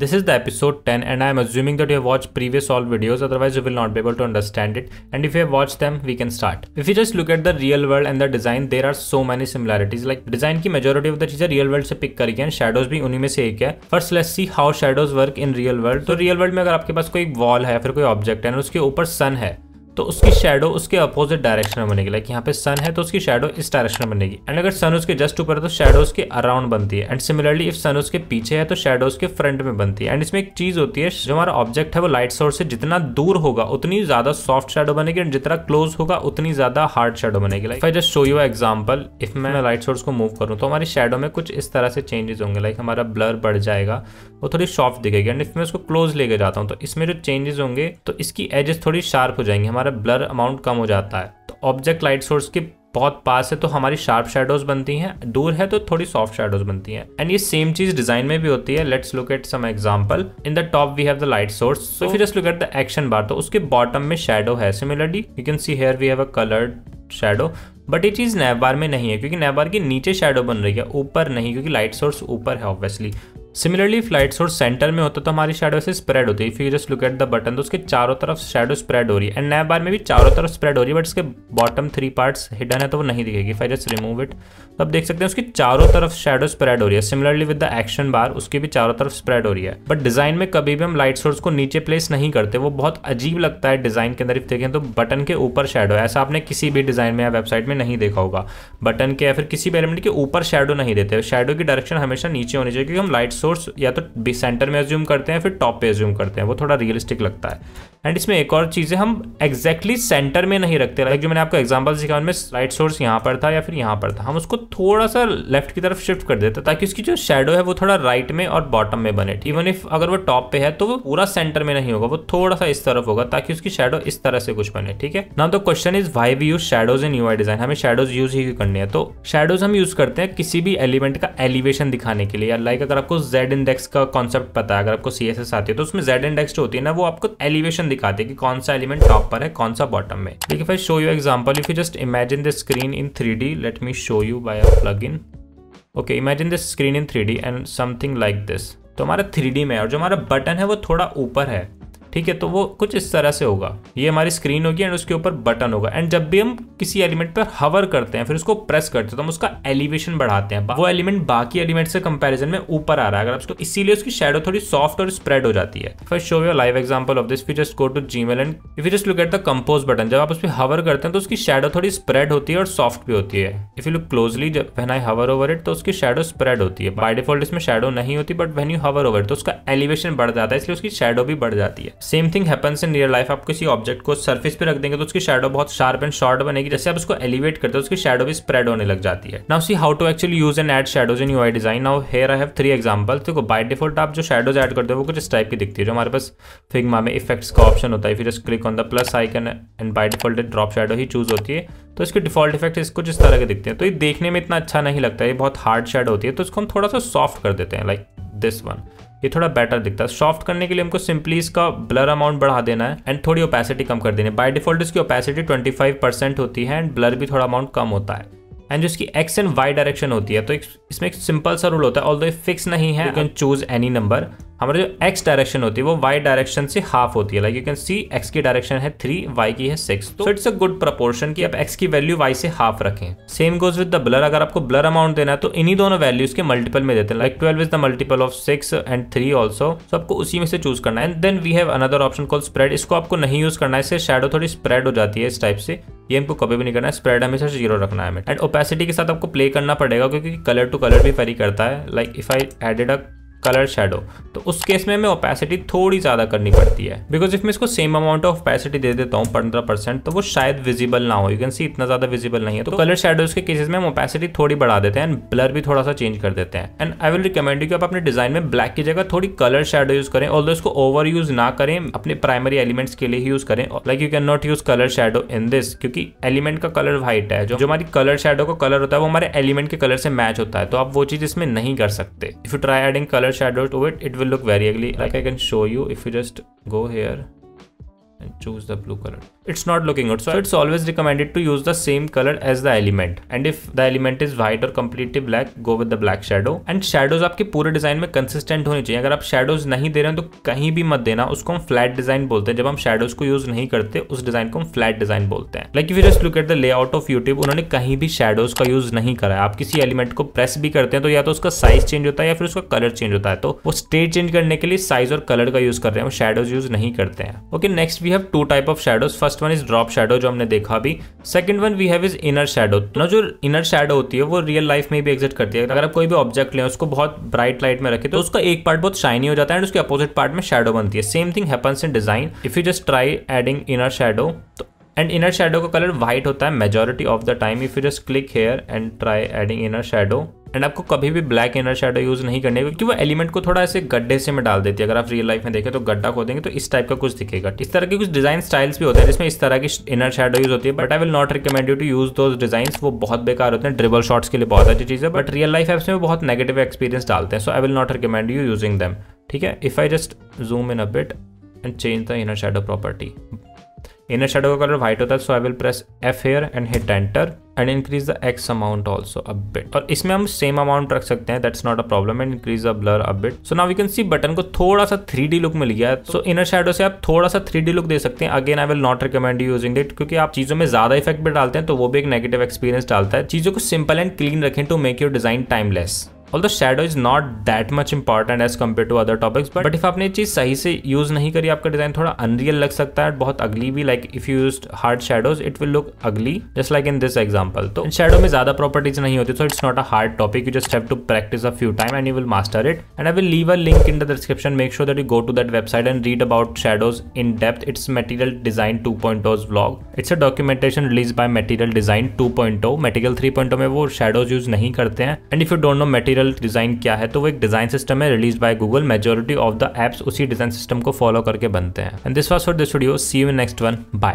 This is the episode 10 and I am assuming that you have watched previous all videos otherwise you will not be able to understand it and if you have watched them we can start. If you just look at the real world and the design there are so many similarities like design ki majority of the चीजें real world se pick kar गई हैं shadows bhi unhi mein se ek hai. First let's see how shadows work in real world. So real world mein agar aapke paas koi wall hai ya fir koi object hai और uske upar sun hai तो उसकी shadow उसके opposite direction में बनेगी like यहाँ पे सन है तो उसकी शेडो इस डायरेक्शन में बनेगी एंड अगर सन उसके जस्ट ऊपर है तो शेडो उसके अराउंड बनती है एंड सिमिलरली इफ सन उसके पीछे है तो शेडो उसके फ्रंट में बनती है एंड इसमें एक चीज होती है जो हमारा ऑब्जेक्ट है वो लाइट सोर्स से जितना दूर होगा उतनी ज्यादा सॉफ्ट शेडो बनेगी एंड जितना क्लोज होगा उतनी ज्यादा हार्ड शेडो बनेगी like just show you example if मैं लाइट सोर्स को मूव करूँ तो हमारी शेडो में कुछ इस तरह से चेंजेस होंगे लाइक हमारा ब्लर बढ़ जाएगा वो थोड़ी सॉफ्ट दिखेगी एंड इफ मैं उसको क्लोज लेके जाता हूँ तो इसमें जो चेंजेस होंगे तो इसकी एजेस थोड़ी शार्प हो जाएंगी हमारे हमारा ब्लर अमाउंट कम हो जाता है तो ऑब्जेक्ट लाइट सोर्स के बहुत पास है तो हमारी शार्प शेडोज बनती हैं दूर है तो थोड़ी सॉफ्ट शेडोज बनती हैं एंड ये सेम चीज डिजाइन में भी होती है let's look at some example in the top we have the light source so फिर just look at the action bar तो उसके बॉटम में शेडो है similarly you can see here we have a coloured shadow but ये चीज़ नैबार में नहीं है क्योंकि नैबार बार के नीचे शेडो बन रही है ऊपर नहीं क्योंकि लाइट सोर्स ऊपर है obviously similarly light source centre में होता तो हमारी शेडो ऐसे स्प्रेड होती है फिर just look at the button तो उसके चारों तरफ शेडो स्प्रेड हो रही है एंड नया बार में भी चारों तरफ स्प्रेड हो रही है बट इसके बॉटम थ्री पार्ट्स हिडन है तो वो नहीं दिखेगी फाइव जस्ट रिमूव इट तो आप देख सकते हैं उसकी चारों तरफ शेडो स्प्रेड हो रही है similarly with the action bar उसकी भी चारों तरफ स्प्रेड हो रही है बट डिजाइन में कभी भी हम लाइट सोर्स को नीचे प्लेस नहीं करते वो बहुत अजीब लगता है डिजाइन के अंदर इफ देखें तो बटन के ऊपर शेडो ऐसा आपने किसी भी डिजाइन में या वेबसाइट में नहीं देखा होगा बटन के या फिर किसी भी एलिमेंट के ऊपर शेडो नहीं देते शेडो की डायरेक्शन हमेशा नीचे होनी चाहिए क्योंकि हम लाइट सोर्स या तो सेंटर में एज्यूम करते हैं फिर टॉप पे एज्यूम करते हैं वो थोड़ा रियलिस्टिक लगता है एंड इसमें एक और चीज़ है हम एग्जैक्टली exactly सेंटर में नहीं रखते लाइक जो मैंने आपको एग्जाम्पल सिखा उनमें राइट सोर्स यहाँ पर था या फिर यहाँ पर था हम उसको थोड़ा सा लेफ्ट की तरफ शिफ्ट कर देते ताकि उसकी जो शेडो है वो थोड़ा राइट right में और बॉटम में बने इवन इफ अगर वो टॉप पे है तो वो पूरा सेंटर में नहीं होगा वो थोड़ा सा इस तरफ होगा ताकि उसकी शेडो इस तरह से कुछ बने ठीक है ना तो question is why we use shadows in UI design हमें शेडोज यूज ही करनी है तो शेडोज हम यूज करते हैं किसी भी एलिमेंट का एलिवेशन दिखाने के लिए लाइक अगर आपको Z जेड इंडेक्स का कॉन्सेप्ट पता है अगर आपको सी एस आती है तो उसमें जेड इंडेक्स जो होती है ना वो आपको एलिवेशन दिखाती है कि कौन सा एलिमेंट टॉप पर है कौन सा बॉटम में देखिए five show you example if you just imagine the screen in three D let me show you by plug in okay imagine this screen in three D and something like this तो हमारा three में है और जो हमारा button है वो थोड़ा ऊपर है ठीक है तो वो कुछ इस तरह से होगा ये हमारी स्क्रीन होगी एंड उसके ऊपर बटन होगा एंड जब भी हम किसी एलिमेंट पर हवर करते हैं फिर उसको प्रेस करते हैं तो हम उसका एलिवेशन बढ़ाते हैं वो एलिमेंट बाकी एलिमेंट से कंपेरिजन में ऊपर आ रहा है अगर आप इसीलिए उसकी शेडो थोड़ी सॉफ्ट और स्प्रेड हो जाती है first show your live example of this you just go to Gmail and if you just look at the compose button जब आप उस पर हवर करते हैं तो उसकी शेडो थोड़ी स्प्रेड होती है और सॉफ्ट भी होती है इफ यू लुक क्लोजली जब when I hover over it तो उसकी शेडो स्प्रेड होती है बाई डिफॉल्ट इसमें शेडो नहीं होती but when you hover over तो उसका एलिवेशन बढ़ जाता है इसलिए उसकी शेडो भी बढ़ जाती है same thing happens in real life आप किसी ऑब्जेक्ट को सर्फिस पे रख देंगे तो उसकी शेडो बहुत शार्प एंड शॉर्ट बनेगी जैसे आप उसको एलिवेट करते हो उसकी शेडो भी स्प्रेड होने लग जाती है now see how to actually use and add shadows in U I design now here I have three example देखो बाय डिफॉल्ट आप जो शेडोज एड करते हो वो कुछ इस टाइप की दिखती है जो हमारे पास फिगमा में इफेक्ट्स का ऑप्शन होता है फिर इस click on the plus icon and by default drop shadow ही चूज होती है तो इसके डिफॉल्ट इफेक्ट इस कुछ इस तरह के दिखते हैं तो ये देखने में इतना अच्छा नहीं लगता है ये बहुत हार्ड शेड होती है तो इसको हम थोड़ा सा सॉफ्ट कर देते हैं लाइक दिस वन ये थोड़ा बेटर दिखता है सॉफ्ट करने के लिए हमको सिंपली इसका ब्लर अमाउंट बढ़ा देना है एंड थोड़ी ओपेसिटी कम कर देनी है बाय डिफॉल्ट इसकी ओपेसिटी 25 परसेंट होती है एंड ब्लर भी थोड़ा अमाउंट कम होता है एंड जो इसकी एक्स एंड वाई डायरेक्शन होती है तो इसमें एक सिंपल सा रूल होता है ऑल दो फिक्स नहीं है you can choose any number हमारा जो एक्स डायरेक्शन होती है वो वाई डायरेक्शन से हाफ होती है like you can see X की डायरेक्शन है थ्री वाई की है सिक्स तो इट्स अ गुड प्रपोर्शन की आप एक्स की वैल्यू वाई से हाफ रखें same goes with the blur अगर आपको ब्लर अमाउंट देना है तो इन्हीं दोनों वैल्यूज के मल्टीपल में देते हैं like twelve is the multiple of six and three also तो आपको उसी में से चूज करना है and then we have another option call spread इसको आपको नहीं यूज करना है इससे शेडो थोड़ी स्प्रेड हो जाती है इस टाइप से ये हमको कभी भी नहीं करना है स्प्रेड हमेशा जीरो रखना है हमें एंड ओपेसिटी के साथ आपको प्ले करना पड़ेगा क्योंकि कलर टू कलर भी फरी करता है like if I added a colour shadow तो उस केस में हमें ओपेसिटी थोड़ी ज़्यादा करनी पड़ती है बिकॉज इफ मैं इसको सेम अमाउंट ऑफ ओपेसिटी दे देता हूँ पंद्रह परसेंट तो वो शायद विजिबल ना हो यू कैन सी इतना ज़्यादा विजिबल नहीं है तो कलर तो शेडोज के केसेस में हम ओपेसिटी थोड़ी बढ़ा देते हैं एंड ब्लर भी थोड़ा सा चेंज कर देते हैं and I will recommend you कि आप अपने डिजाइन में ब्लैक की जगह थोड़ी कलर शेडो यूज करें ऑल इसको ओवर यूज ना करें अपने प्राइमरी एलिमेंट्स के लिए ही यूज करें like you can not use colour shadow in this क्योंकि एलिमेंट का कलर व्हाइट है जो हमारी कलर शेडो का कलर होता है वो हमारे एलिमेंट के कलर से मैच होता है तो आप वो चीज इसमें नहीं कर सकते if you try adding colour shadow to it it will look very ugly like i can show you if you just go here and choose the blue color. It's not looking good. So it's always recommended to use the same color as the element. And if the element is white or completely black, go with the black shadow. And shadows आपके पूरे design में consistent होने चाहिए अगर आप shadows नहीं दे रहे हो तो कहीं भी मत देना उसको हम फ्लैट डिजाइन बोलते हैं जब हम शेडोज को यूज नहीं करते उस डिजाइन को हम फ्लैट डिजाइन बोलते हैं like you just look at the layout of YouTube उन्होंने कहीं भी शेडोज का यूज नहीं करा है आप किसी एलिमेंट को प्रेस भी करते हैं तो या तो उसका साइज चेंज होता है या फिर उसका कलर चेंज होता है तो वो स्टेट चेंज करने के लिए साइज और कलर का यूज कर रहे हैं हम शेडोज यूज नहीं करते हैं okay next we have two type of shadows first one is drop shadow जो हमने देखा अभी second one we have is inner shadow ना जो इनर शेडो होती है वो रियल लाइफ में भी एग्जिट करती है अगर आप कोई भी ऑब्जेक्ट लें उसको बहुत ब्राइट लाइट में रखें तो उसका एक पार्ट बहुत शाइनी हो जाता है एंड उसके अपोजिट पार्ट में शेडो बनती है same thing happens in design if you just try adding inner shadow तो एंड इनर शेडो का कलर व्हाइट होता है majority of the time if you just click here and try adding inner shadow and आपको कभी भी black inner shadow use नहीं करने क्योंकि वो एलिमेंट को थोड़ा ऐसे गड्ढे से में डाल देती है अगर आप रियल लाइफ में देखें तो गड्ढा खोदेंगे तो इस टाइप का कुछ दिखेगा इस तरह के कुछ डिजाइन स्टाइल्स भी होते हैं जिसमें इस तरह की इनर शेडो यूज होती है but I will not recommend you to use those design वो बहुत बेकार होते हैं ड्रिबल शॉट्स के लिए बहुत अच्छी चीज़ है बट रियल लाइफ एप्स में बहुत नेगेटिव एक्सपीरियंस डालते हैं so I will not recommend you using them ठीक है if I just zoom in a bit and change the inner shadow property Inner shadow color white होता है so I will press F here and hit enter and increase the X amount also a bit. और इसमें हम same amount रख सकते हैं that's not a problem and increase the blur a bit. So now we can see button को थोड़ा सा 3D look मिल गया है so inner shadow से आप थोड़ा सा 3D look दे सकते हैं again I will not recommend you using it क्योंकि आप चीज़ों में ज़्यादा इफेक्ट भी डालते हैं तो वो भी एक नेगेटिव एक्सपीरियंस डालता है चीज़ों को सिंपल एंड क्लीन रखें to make your design timeless all shadow is not that much important as compare to other topics but if आपने चीज सही से यूज नहीं करी आपका डिजाइन थोड़ा अनरियल लग सकता है बहुत अगली भी like if you use hard shadows it will look ugly just like in this example तो शेडो में ज्यादा प्रॉपर्टीज नहीं होती so it's not a hard topic you just have to practice a few time and you will master it and I will leave a link in the description make sure that you go to that website and read about shadows in depth it's material design two point blog it's a documentation release by material design two point material three 3.0 में वो shadows use नहीं करते हैं and if you don't know material material design क्या है तो वो एक डिज़ाइन सिस्टम है release by Google majority of the apps उसी डिज़ाइन सिस्टम को फॉलो करके बनते हैं and this was for this video see you next one bye